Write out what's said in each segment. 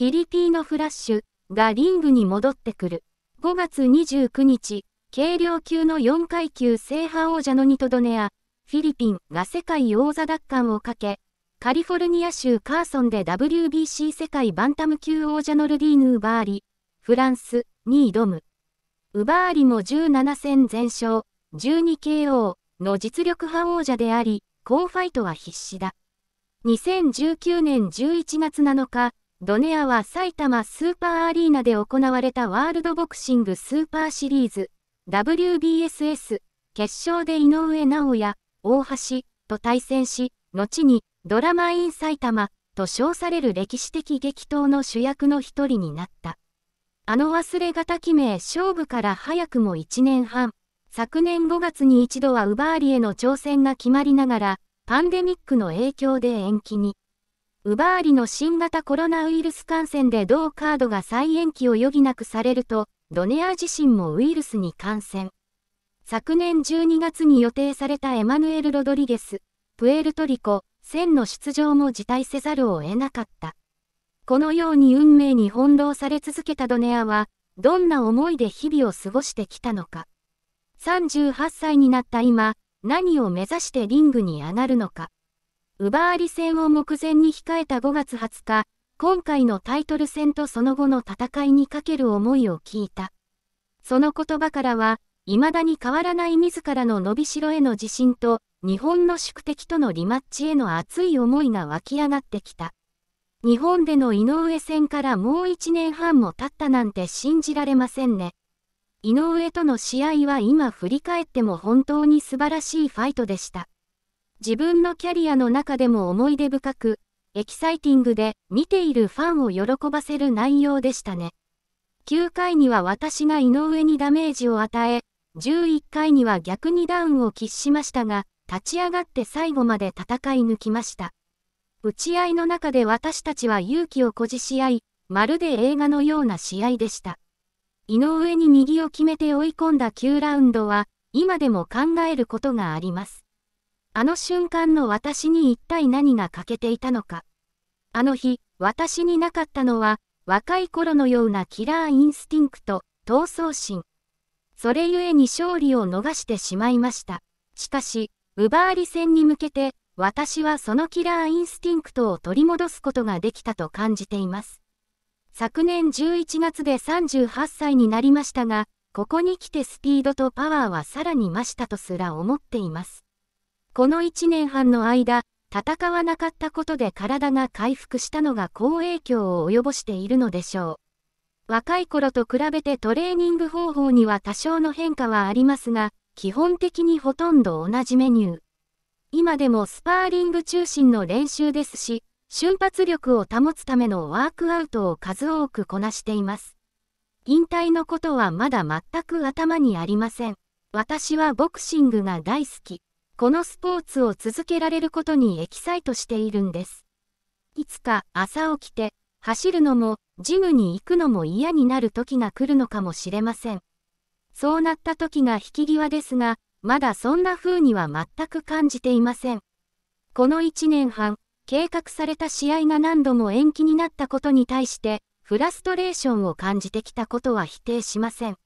フィリピーノフラッシュがリングに戻ってくる。5月29日、軽量級の4階級制覇王者のニトドネア、フィリピンが世界王座奪還をかけ、カリフォルニア州カーソンで WBC 世界バンタム級王者のルディーヌ・ウバーリ、フランスに挑む。ウバーリも17戦全勝、12KO の実力派王者であり、好ファイトは必至だ。2019年11月7日、ドネアは埼玉スーパーアリーナで行われたワールドボクシングスーパーシリーズ WBSS 決勝で井上尚弥、大橋と対戦し、後にドラマイン埼玉と称される歴史的激闘の主役の一人になった。あの忘れがたき名勝負から早くも1年半、昨年5月に一度はウバーリへの挑戦が決まりながら、パンデミックの影響で延期に。奪バーの新型コロナウイルス感染で同カードが再延期を余儀なくされると、ドネア自身もウイルスに感染。昨年12月に予定されたエマヌエル・ロドリゲス、プエルトリコ、戦の出場も辞退せざるを得なかった。このように運命に翻弄され続けたドネアは、どんな思いで日々を過ごしてきたのか。38歳になった今、何を目指してリングに上がるのか。奪わり戦を目前に控えた5月20日、今回のタイトル戦とその後の戦いにかける思いを聞いた。その言葉からは、未だに変わらない自らの伸びしろへの自信と、日本の宿敵とのリマッチへの熱い思いが湧き上がってきた。日本での井上戦からもう1年半も経ったなんて信じられませんね。井上との試合は今振り返っても本当に素晴らしいファイトでした。自分のキャリアの中でも思い出深く、エキサイティングで見ているファンを喜ばせる内容でしたね。9回には私が井上にダメージを与え、11回には逆にダウンを喫しましたが、立ち上がって最後まで戦い抜きました。打ち合いの中で私たちは勇気をこじし合い、まるで映画のような試合でした。井上に右を決めて追い込んだ9ラウンドは、今でも考えることがあります。あの瞬間の私に一体何が欠けていたのか。あの日、私になかったのは、若い頃のようなキラーインスティンクト、闘争心。それゆえに勝利を逃してしまいました。しかし、奪わり戦に向けて、私はそのキラーインスティンクトを取り戻すことができたと感じています。昨年11月で38歳になりましたが、ここに来てスピードとパワーはさらに増したとすら思っています。この1年半の間、戦わなかったことで体が回復したのが好影響を及ぼしているのでしょう。若い頃と比べてトレーニング方法には多少の変化はありますが、基本的にほとんど同じメニュー。今でもスパーリング中心の練習ですし、瞬発力を保つためのワークアウトを数多くこなしています。引退のことはまだ全く頭にありません。私はボクシングが大好き。このスポーツを続けられることにエキサイトしているんです。いつか朝起きて、走るのも、ジムに行くのも嫌になる時が来るのかもしれません。そうなった時が引き際ですが、まだそんな風には全く感じていません。この1年半、計画された試合が何度も延期になったことに対して、フラストレーションを感じてきたことは否定しません。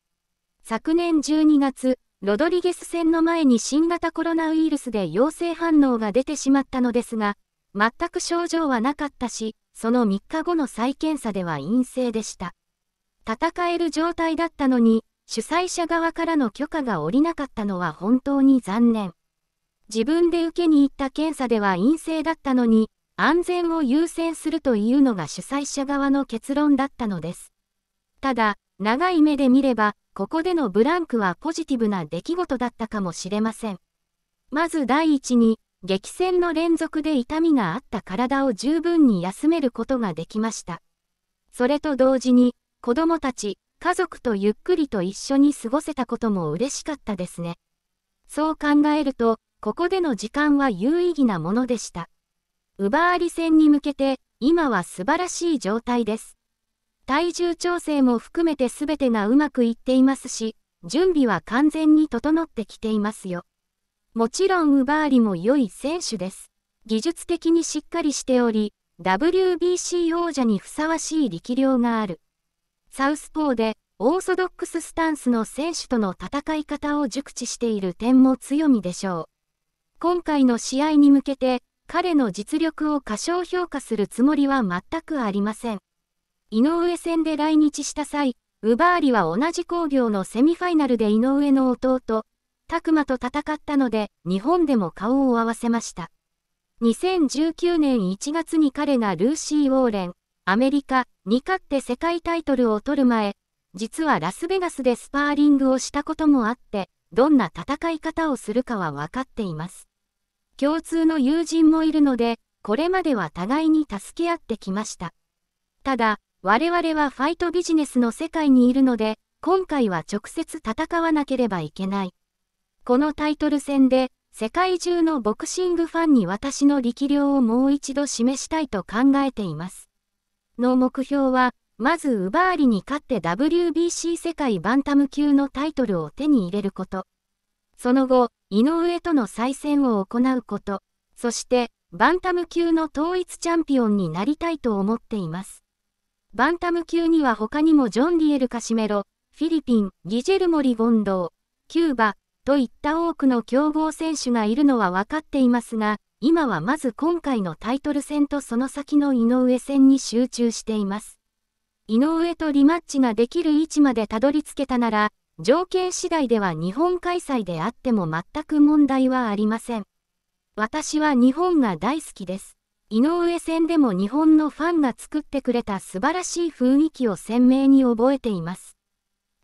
昨年12月、ロドリゲス戦の前に新型コロナウイルスで陽性反応が出てしまったのですが、全く症状はなかったし、その3日後の再検査では陰性でした。戦える状態だったのに、主催者側からの許可が下りなかったのは本当に残念。自分で受けに行った検査では陰性だったのに、安全を優先するというのが主催者側の結論だったのです。ただ、長い目で見れば、ここでのブランクはポジティブな出来事だったかもしれません。まず第一に、激戦の連続で痛みがあった体を十分に休めることができました。それと同時に、子供たち、家族とゆっくりと一緒に過ごせたことも嬉しかったですね。そう考えると、ここでの時間は有意義なものでした。奪わり戦に向けて、今は素晴らしい状態です。体重調整も含めて全てがうまくいっていますし、準備は完全に整ってきていますよ。もちろんウバーリも良い選手です。技術的にしっかりしており、WBC 王者にふさわしい力量がある。サウスポーで、オーソドックススタンスの選手との戦い方を熟知している点も強みでしょう。今回の試合に向けて、彼の実力を過小評価するつもりは全くありません。井上戦で来日した際、ウバーリは同じ工業のセミファイナルで井上の弟、拓磨と戦ったので、日本でも顔を合わせました。2019年1月に彼がルーシー・ウォーレン、アメリカに勝って世界タイトルを取る前、実はラスベガスでスパーリングをしたこともあって、どんな戦い方をするかは分かっています。共通の友人もいるので、これまでは互いに助け合ってきました。ただ、我々はファイトビジネスの世界にいるので、今回は直接戦わなければいけない。このタイトル戦で、世界中のボクシングファンに私の力量をもう一度示したいと考えています。の目標は、まずウバーリに勝って WBC 世界バンタム級のタイトルを手に入れること。その後、井上との再戦を行うこと。そして、バンタム級の統一チャンピオンになりたいと思っています。バンタム級には他にもジョン・リエル・カシメロ、フィリピン、ギジェルモ・リボンド、キューバ、といった多くの強豪選手がいるのは分かっていますが、今はまず今回のタイトル戦とその先の井上戦に集中しています。井上とリマッチができる位置までたどり着けたなら、条件次第では日本開催であっても全く問題はありません。私は日本が大好きです。井上戦でも日本のファンが作ってくれた素晴らしい雰囲気を鮮明に覚えています。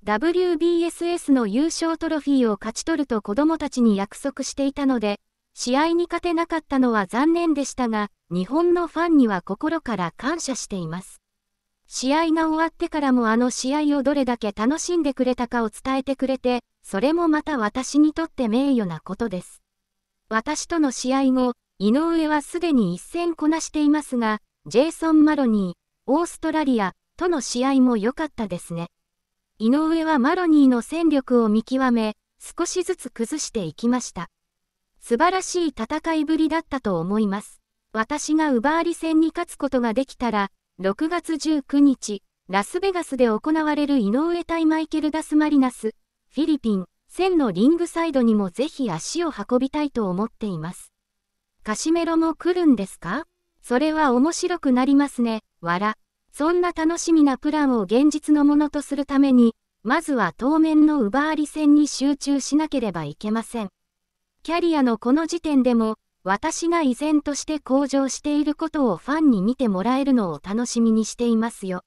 WBSS の優勝トロフィーを勝ち取ると子供たちに約束していたので、試合に勝てなかったのは残念でしたが、日本のファンには心から感謝しています。試合が終わってからもあの試合をどれだけ楽しんでくれたかを伝えてくれて、それもまた私にとって名誉なことです。私との試合後、井上はすでに一戦こなしていますが、ジェイソン・マロニー、オーストラリアとの試合も良かったですね。井上はマロニーの戦力を見極め、少しずつ崩していきました。素晴らしい戦いぶりだったと思います。私が奪わり戦に勝つことができたら、6月19日、ラスベガスで行われる井上対マイケル・ダスマリナス、フィリピン、1000のリングサイドにもぜひ足を運びたいと思っています。カシメロも来るんですかそれは面白くなりますね。わら。そんな楽しみなプランを現実のものとするために、まずは当面の奪り戦に集中しなければいけません。キャリアのこの時点でも、私が依然として向上していることをファンに見てもらえるのを楽しみにしていますよ。